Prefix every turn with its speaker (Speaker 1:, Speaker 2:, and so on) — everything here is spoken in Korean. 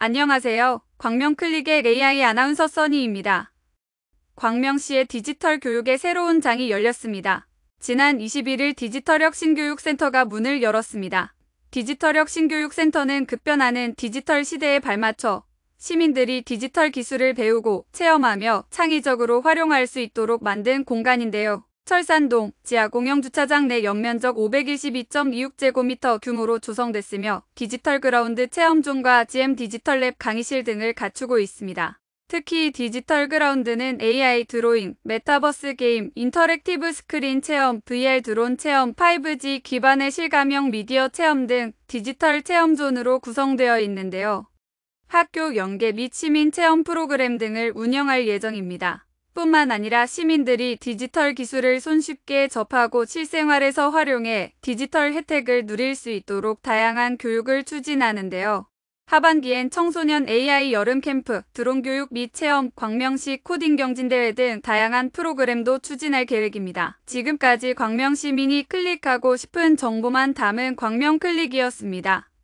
Speaker 1: 안녕하세요. 광명클릭의 AI 아나운서 써니입니다. 광명시의 디지털 교육의 새로운 장이 열렸습니다. 지난 21일 디지털혁신교육센터가 문을 열었습니다. 디지털혁신교육센터는 급변하는 디지털 시대에 발맞춰 시민들이 디지털 기술을 배우고 체험하며 창의적으로 활용할 수 있도록 만든 공간인데요. 철산동 지하 공영 주차장 내 연면적 512.26제곱미터 규모로 조성됐으며 디지털 그라운드 체험존과 GM 디지털 랩 강의실 등을 갖추고 있습니다. 특히 디지털 그라운드는 AI 드로잉, 메타버스 게임, 인터랙티브 스크린 체험, VR 드론 체험, 5G 기반의 실감형 미디어 체험 등 디지털 체험존으로 구성되어 있는데요. 학교 연계 및 시민 체험 프로그램 등을 운영할 예정입니다. 뿐만 아니라 시민들이 디지털 기술을 손쉽게 접하고 실생활에서 활용해 디지털 혜택을 누릴 수 있도록 다양한 교육을 추진하는데요. 하반기엔 청소년 AI 여름 캠프, 드론 교육 및 체험, 광명시 코딩 경진대회 등 다양한 프로그램도 추진할 계획입니다. 지금까지 광명시민이 클릭하고 싶은 정보만 담은 광명클릭이었습니다.